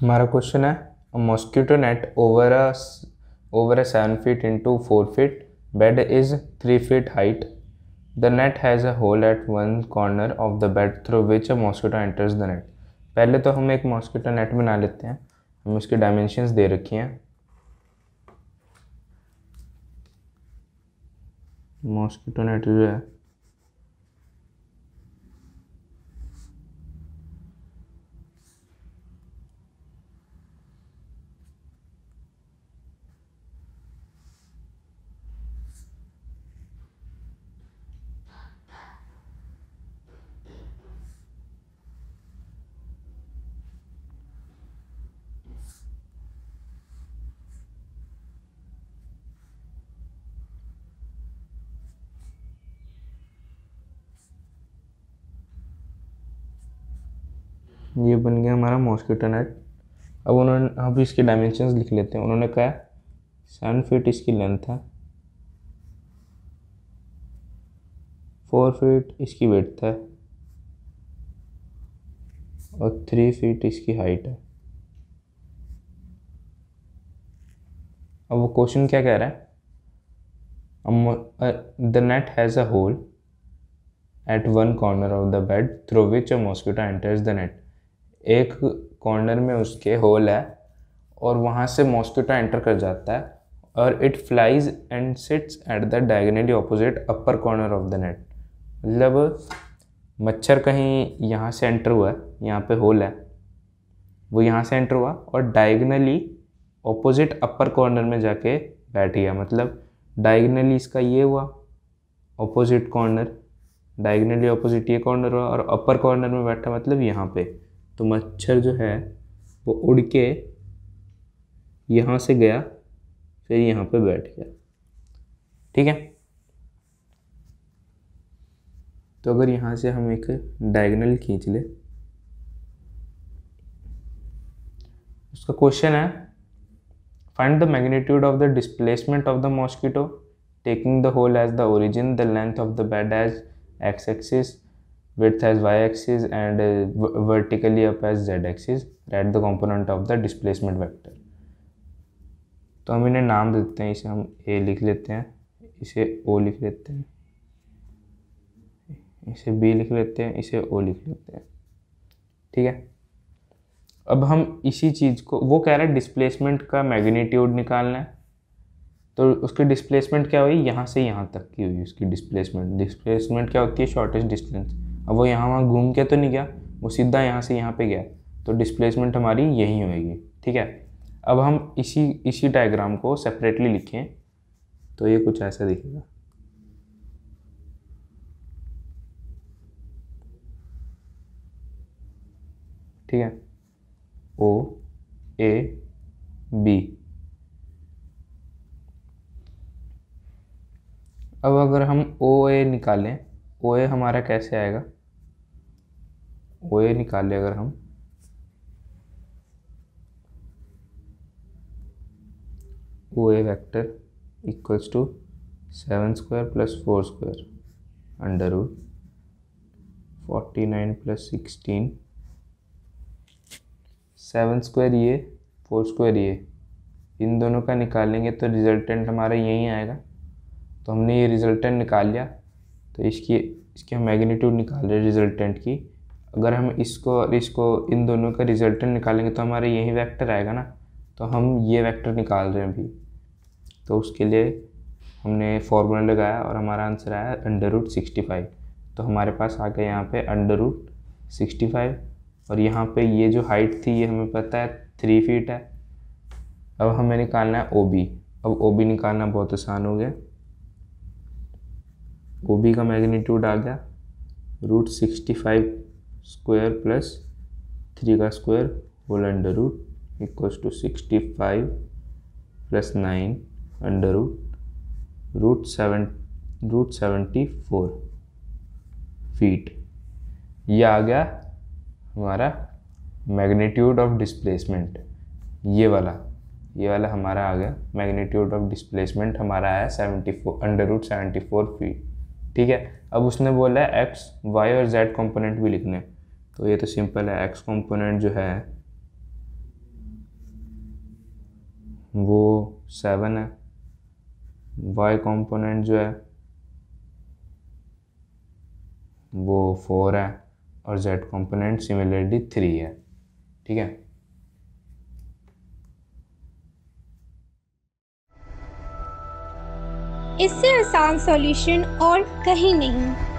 हमारा क्वेश्चन है mosquito net over over a seven feet into four feet bed is three feet height the net has a hole at one corner of the bed through which a mosquito enters the net पहले तो हम एक mosquito net बना लेते हैं हम उसकी dimensions दे रखी हैं मॉस्किटो नेट जो है ये बन गया हमारा मॉस्किटो नेट अब उन्होंने अब इसके डायमेंशन लिख लेते हैं उन्होंने कहा सेवन फीट इसकी लेंथ है फोर फीट इसकी वेट है और थ्री फीट इसकी हाइट है अब वो क्वेश्चन क्या कह रहा है the net has a hole at one corner of the bed through which a mosquito enters the net एक कॉर्नर में उसके होल है और वहाँ से मॉस्किटो एंटर कर जाता है और it flies and sits at the diagonally opposite upper corner of the net मतलब मच्छर कहीं यहाँ से एंटर हुआ है यहाँ पे होल है वो यहाँ से एंटर हुआ और डायगनली ऑपोजिट अपर कॉर्नर में जाके बैठ गया मतलब डायगनली इसका ये हुआ ऑपोजिट कॉर्नर डायगनली ऑपोजिट ये कॉर्नर हुआ और अपर कॉर्नर में बैठा मतलब यहाँ पे तो मच्छर जो है वो उड़ के यहाँ से गया फिर यहाँ पे बैठ गया ठीक है तो अगर यहाँ से हम एक डायगनल खींच ले उसका क्वेश्चन है find the magnitude of the displacement of the mosquito taking the hole as the origin the length of the bed as x axis width as y-axis and uh, vertically up as z-axis write the component of the displacement vector तो हम इन्हें नाम देते हैं इसे हम ए लिख लेते हैं इसे ओ लिख लेते हैं इसे बी लिख लेते हैं इसे ओ लिख लेते हैं ठीक है अब हम इसी चीज़ को वो कह रहा है डिस्प्लेसमेंट का मैग्नीट्यूड निकालना है तो उसकी डिस्प्लेसमेंट क्या हुई यहाँ से यहाँ तक की हुई उसकी डिस्प्लेसमेंट डिस्प्लेसमेंट क्या होती है शॉर्टेस्ट डिस्टेंस अब वो यहाँ वहाँ घूम के तो नहीं गया वो सीधा यहाँ से यहाँ पे गया तो डिस्प्लेसमेंट हमारी यही होएगी ठीक है अब हम इसी इसी डायग्राम को सेपरेटली लिखें तो ये कुछ ऐसा दिखेगा ठीक है ओ ए बी अब अगर हम ओ ए निकालें ओ ए हमारा कैसे आएगा ओ ए निकाले अगर हम O A vector equals to seven square plus four square under root forty nine plus sixteen seven square ये फोर स्क्वायर ये इन दोनों का निकालेंगे तो रिजल्टेंट हमारा यहीं आएगा तो हमने ये रिजल्टेंट निकाल लिया तो इसकी इसकी हम मैग्नीट्यूड निकाल रहे रिजल्टेंट की अगर हम इसको और इसको इन दोनों का रिजल्टेंट निकालेंगे तो हमारा यही वेक्टर आएगा ना तो हम ये वेक्टर निकाल रहे हैं अभी तो उसके लिए हमने फॉर्मूला लगाया और हमारा आंसर आया अंडर रूट सिक्सटी फाइव तो हमारे पास आ गया यहाँ पे अंडर रूट सिक्सटी फाइव और यहाँ पे ये जो हाइट थी ये हमें पता है थ्री फीट है अब हमें निकालना है ओ बी अब ओ बी निकालना बहुत आसान हो गया ओ बी का मैग्नीट्यूड आ गया root sixty five square plus three का square hole under root equals to sixty five plus nine under root root seven root seventy four feet ये आ गया हमारा मैग्नीट्यूड ऑफ डिस्प्लेसमेंट ये वाला ये वाला हमारा आ गया मैग्नीट्यूड ऑफ डिस्प्लेसमेंट हमारा आया seventy four under root seventy four feet ठीक है अब उसने बोला है एक्स वाई और जेड कंपोनेंट भी लिखने तो ये तो सिंपल है एक्स कंपोनेंट जो है वो सेवन है वाई कंपोनेंट जो है वो फोर है और जेड कंपोनेंट सिमिलरली थ्री है ठीक है इससे आसान सॉल्यूशन और कहीं नहीं